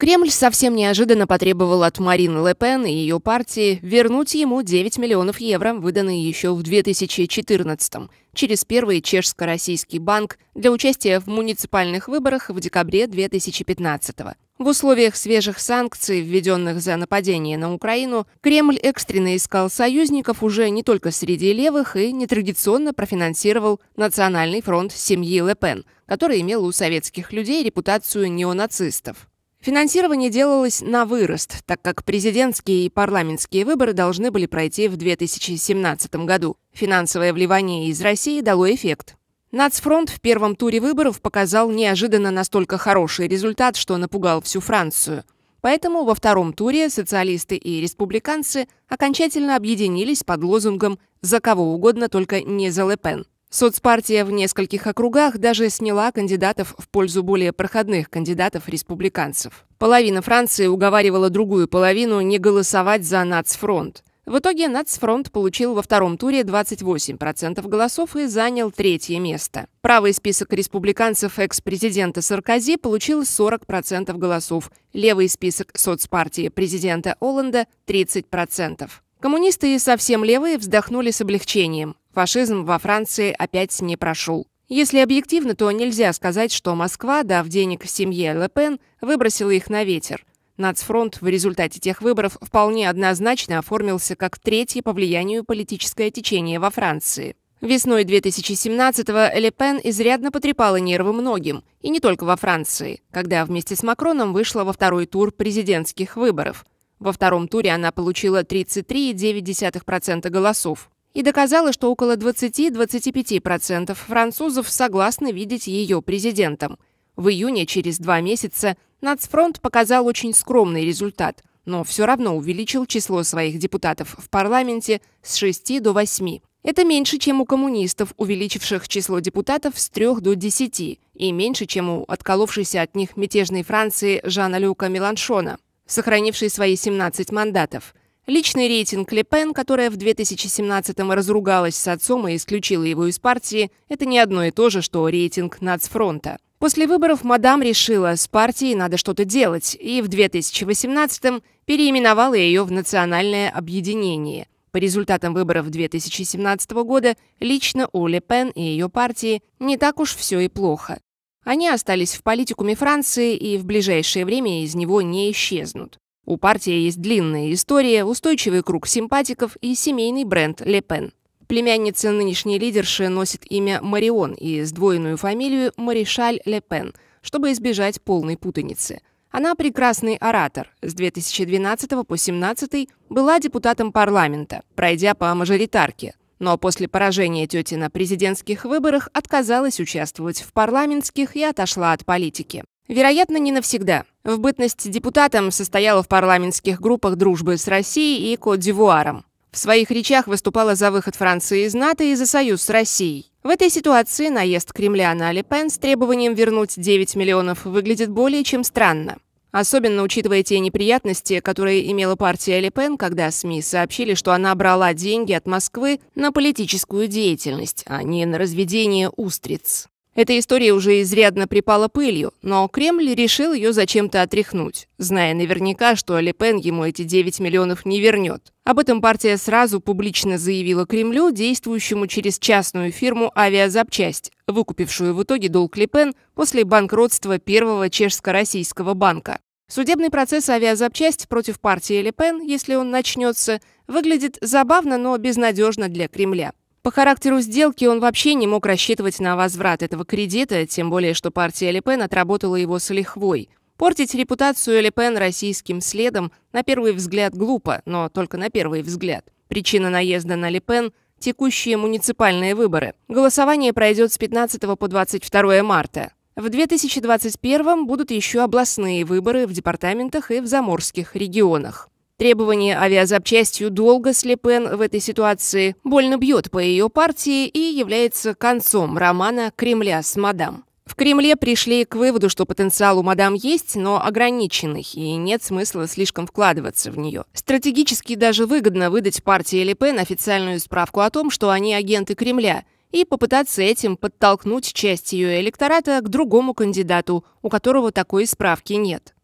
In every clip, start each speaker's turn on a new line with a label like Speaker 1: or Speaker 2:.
Speaker 1: Кремль совсем неожиданно потребовал от Марины Ле Пен и ее партии вернуть ему 9 миллионов евро, выданные еще в 2014 через первый чешско-российский банк для участия в муниципальных выборах в декабре 2015 -го. В условиях свежих санкций, введенных за нападение на Украину, Кремль экстренно искал союзников уже не только среди левых и нетрадиционно профинансировал Национальный фронт семьи Ле Пен, который имел у советских людей репутацию неонацистов. Финансирование делалось на вырост, так как президентские и парламентские выборы должны были пройти в 2017 году. Финансовое вливание из России дало эффект. Нацфронт в первом туре выборов показал неожиданно настолько хороший результат, что напугал всю Францию. Поэтому во втором туре социалисты и республиканцы окончательно объединились под лозунгом «За кого угодно, только не за Лепен». Соцпартия в нескольких округах даже сняла кандидатов в пользу более проходных кандидатов-республиканцев. Половина Франции уговаривала другую половину не голосовать за нацфронт. В итоге нацфронт получил во втором туре 28% голосов и занял третье место. Правый список республиканцев экс-президента Саркози получил 40% голосов, левый список соцпартии президента Оланда – 30%. Коммунисты и совсем левые вздохнули с облегчением. Фашизм во Франции опять не прошел. Если объективно, то нельзя сказать, что Москва, дав денег семье Ле Пен, выбросила их на ветер. Нацфронт в результате тех выборов вполне однозначно оформился как третье по влиянию политическое течение во Франции. Весной 2017-го Ле Пен изрядно потрепала нервы многим, и не только во Франции, когда вместе с Макроном вышла во второй тур президентских выборов. Во втором туре она получила 33,9% голосов и доказала, что около 20-25% французов согласны видеть ее президентом. В июне, через два месяца, Нацфронт показал очень скромный результат, но все равно увеличил число своих депутатов в парламенте с 6 до 8. Это меньше, чем у коммунистов, увеличивших число депутатов с 3 до 10, и меньше, чем у отколовшейся от них мятежной Франции Жана-Люка Меланшона, сохранившей свои 17 мандатов – Личный рейтинг Лепен, которая в 2017-м разругалась с отцом и исключила его из партии, это не одно и то же, что рейтинг нацфронта. После выборов мадам решила, с партией надо что-то делать, и в 2018-м переименовала ее в «Национальное объединение». По результатам выборов 2017 года лично у Ле Пен и ее партии не так уж все и плохо. Они остались в политикуме Франции и в ближайшее время из него не исчезнут. У партии есть длинная история, устойчивый круг симпатиков и семейный бренд «Ле Пен». Племянница нынешней лидерши носит имя Марион и сдвоенную фамилию Маришаль Ле Пен, чтобы избежать полной путаницы. Она прекрасный оратор. С 2012 по 2017 была депутатом парламента, пройдя по мажоритарке. Но после поражения тети на президентских выборах отказалась участвовать в парламентских и отошла от политики. Вероятно, не навсегда. В бытность депутатом состояла в парламентских группах дружбы с Россией и Кот-Дивуаром. В своих речах выступала за выход Франции из НАТО и за союз с Россией. В этой ситуации наезд Кремля на Пен с требованием вернуть 9 миллионов выглядит более чем странно. Особенно учитывая те неприятности, которые имела партия Пен, когда СМИ сообщили, что она брала деньги от Москвы на политическую деятельность, а не на разведение устриц. Эта история уже изрядно припала пылью, но Кремль решил ее зачем-то отряхнуть, зная наверняка, что Лепен ему эти 9 миллионов не вернет. Об этом партия сразу публично заявила Кремлю, действующему через частную фирму «Авиазапчасть», выкупившую в итоге долг Лепен после банкротства первого чешско-российского банка. Судебный процесс «Авиазапчасть» против партии Лепен, если он начнется, выглядит забавно, но безнадежно для Кремля. По характеру сделки он вообще не мог рассчитывать на возврат этого кредита, тем более что партия Лепен отработала его с лихвой. Портить репутацию Лепен российским следом на первый взгляд глупо, но только на первый взгляд. Причина наезда на Лепен – текущие муниципальные выборы. Голосование пройдет с 15 по 22 марта. В 2021 будут еще областные выборы в департаментах и в заморских регионах. Требование авиазапчастью долго Слепен в этой ситуации больно бьет по ее партии и является концом романа «Кремля с мадам». В Кремле пришли к выводу, что потенциал у мадам есть, но ограниченный, и нет смысла слишком вкладываться в нее. Стратегически даже выгодно выдать партии Лепен официальную справку о том, что они агенты Кремля – и попытаться этим подтолкнуть часть ее электората к другому кандидату, у которого такой справки нет.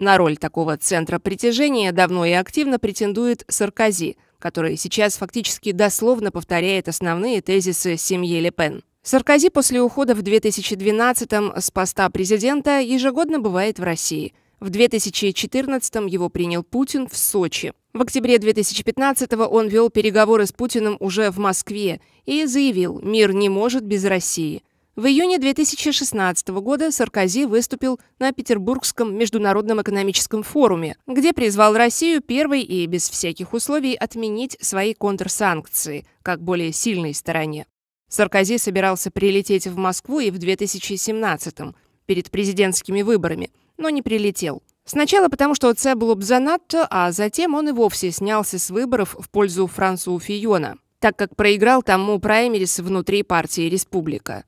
Speaker 1: На роль такого центра притяжения давно и активно претендует Саркози, который сейчас фактически дословно повторяет основные тезисы семьи Ле Пен. Саркози после ухода в 2012-м с поста президента ежегодно бывает в России. В 2014-м его принял Путин в Сочи. В октябре 2015-го он вел переговоры с Путиным уже в Москве и заявил «Мир не может без России». В июне 2016 года Саркози выступил на Петербургском международном экономическом форуме, где призвал Россию первой и без всяких условий отменить свои контрсанкции, как более сильной стороне. Саркози собирался прилететь в Москву и в 2017 м перед президентскими выборами, но не прилетел. Сначала потому, что це было занадто, а затем он и вовсе снялся с выборов в пользу Франсуа Фиона, так как проиграл тому праймерис внутри партии «Республика».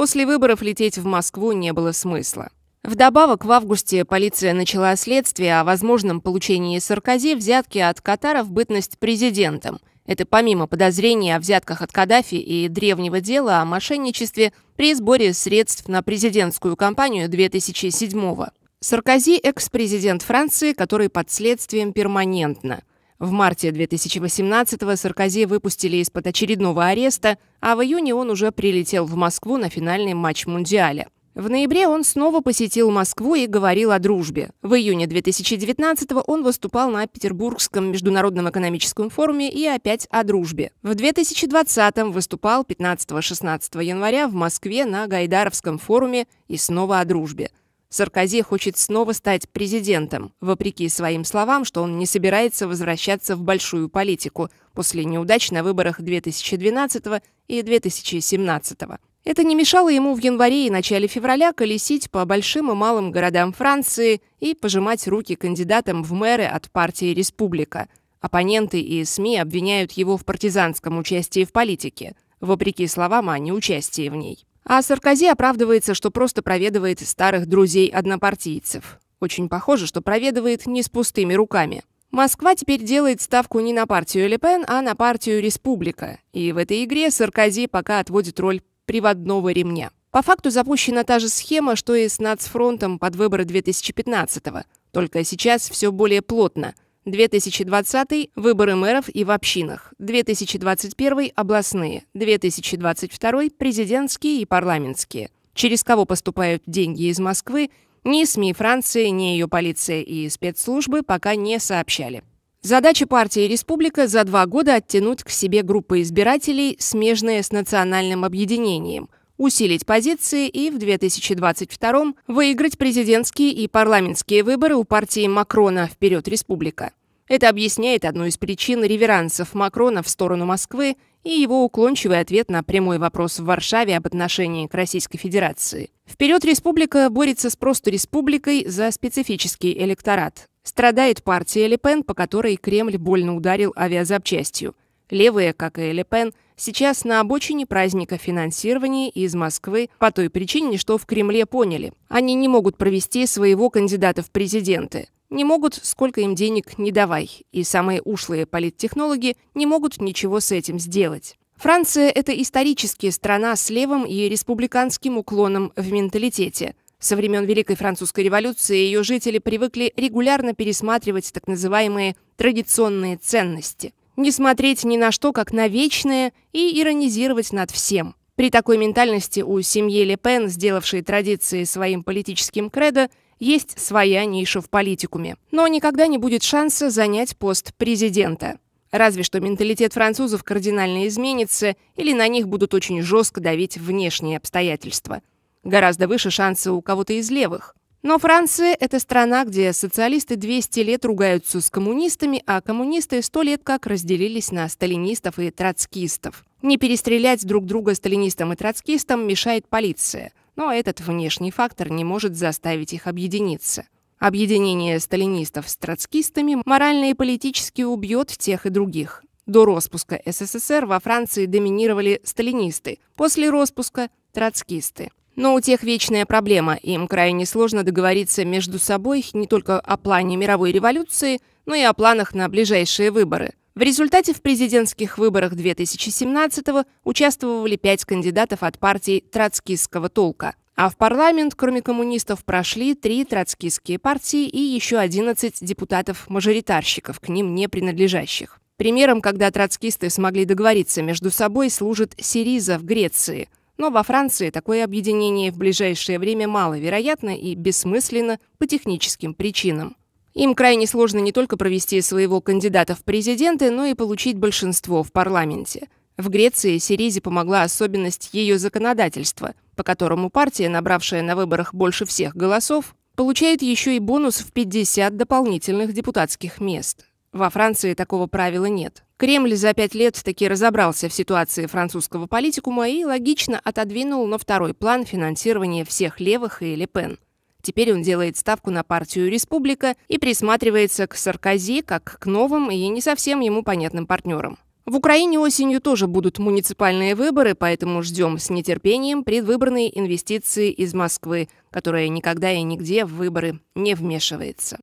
Speaker 1: После выборов лететь в Москву не было смысла. Вдобавок, в августе полиция начала следствие о возможном получении Саркози взятки от Катара в бытность президентом. Это помимо подозрений о взятках от Каддафи и древнего дела о мошенничестве при сборе средств на президентскую кампанию 2007 года. Саркози – экс-президент Франции, который под следствием перманентно. В марте 2018-го Саркози выпустили из-под очередного ареста, а в июне он уже прилетел в Москву на финальный матч Мундиаля. В ноябре он снова посетил Москву и говорил о дружбе. В июне 2019-го он выступал на Петербургском международном экономическом форуме и опять о дружбе. В 2020-м выступал 15-16 января в Москве на Гайдаровском форуме и снова о дружбе. Саркози хочет снова стать президентом, вопреки своим словам, что он не собирается возвращаться в большую политику после неудач на выборах 2012 и 2017. Это не мешало ему в январе и начале февраля колесить по большим и малым городам Франции и пожимать руки кандидатам в мэры от партии «Республика». Оппоненты и СМИ обвиняют его в партизанском участии в политике, вопреки словам о неучастии в ней. А Саркози оправдывается, что просто проведывает старых друзей-однопартийцев. Очень похоже, что проведывает не с пустыми руками. Москва теперь делает ставку не на партию Лепен, а на партию Республика. И в этой игре Саркози пока отводит роль приводного ремня. По факту запущена та же схема, что и с нацфронтом под выборы 2015-го. Только сейчас все более плотно – 2020 – выборы мэров и в общинах, 2021 – областные, 2022 – президентские и парламентские. Через кого поступают деньги из Москвы, ни СМИ Франции, ни ее полиция и спецслужбы пока не сообщали. Задача партии «Республика» за два года оттянуть к себе группы избирателей, смежные с национальным объединением – усилить позиции и в 2022 выиграть президентские и парламентские выборы у партии Макрона «Вперед, республика». Это объясняет одну из причин реверансов Макрона в сторону Москвы и его уклончивый ответ на прямой вопрос в Варшаве об отношении к Российской Федерации. «Вперед, республика» борется с просто республикой за специфический электорат. Страдает партия Лепен, по которой Кремль больно ударил авиазапчастью. Левые, как и Лепен, сейчас на обочине праздника финансирования из Москвы по той причине, что в Кремле поняли. Они не могут провести своего кандидата в президенты. Не могут, сколько им денег не давай. И самые ушлые политтехнологи не могут ничего с этим сделать. Франция – это историческая страна с левым и республиканским уклоном в менталитете. Со времен Великой Французской революции ее жители привыкли регулярно пересматривать так называемые традиционные ценности – не смотреть ни на что, как на вечное, и иронизировать над всем. При такой ментальности у семьи Ле Пен, сделавшей традиции своим политическим кредо, есть своя ниша в политикуме. Но никогда не будет шанса занять пост президента. Разве что менталитет французов кардинально изменится, или на них будут очень жестко давить внешние обстоятельства. Гораздо выше шансы у кого-то из левых. Но Франция – это страна, где социалисты 200 лет ругаются с коммунистами, а коммунисты 100 лет как разделились на сталинистов и троцкистов. Не перестрелять друг друга сталинистам и троцкистам мешает полиция, но этот внешний фактор не может заставить их объединиться. Объединение сталинистов с троцкистами морально и политически убьет тех и других. До распуска СССР во Франции доминировали сталинисты, после распуска – троцкисты. Но у тех вечная проблема. Им крайне сложно договориться между собой не только о плане мировой революции, но и о планах на ближайшие выборы. В результате в президентских выборах 2017-го участвовали пять кандидатов от партий троцкистского толка. А в парламент, кроме коммунистов, прошли три троцкистские партии и еще 11 депутатов-мажоритарщиков, к ним не принадлежащих. Примером, когда троцкисты смогли договориться между собой, служит Сириза в Греции – но во Франции такое объединение в ближайшее время маловероятно и бессмысленно по техническим причинам. Им крайне сложно не только провести своего кандидата в президенты, но и получить большинство в парламенте. В Греции Сиризе помогла особенность ее законодательства, по которому партия, набравшая на выборах больше всех голосов, получает еще и бонус в 50 дополнительных депутатских мест. Во Франции такого правила нет. Кремль за пять лет таки разобрался в ситуации французского политикума и логично отодвинул на второй план финансирование всех левых и Пен. Теперь он делает ставку на партию «Республика» и присматривается к Саркози как к новым и не совсем ему понятным партнерам. В Украине осенью тоже будут муниципальные выборы, поэтому ждем с нетерпением предвыборные инвестиции из Москвы, которая никогда и нигде в выборы не вмешивается.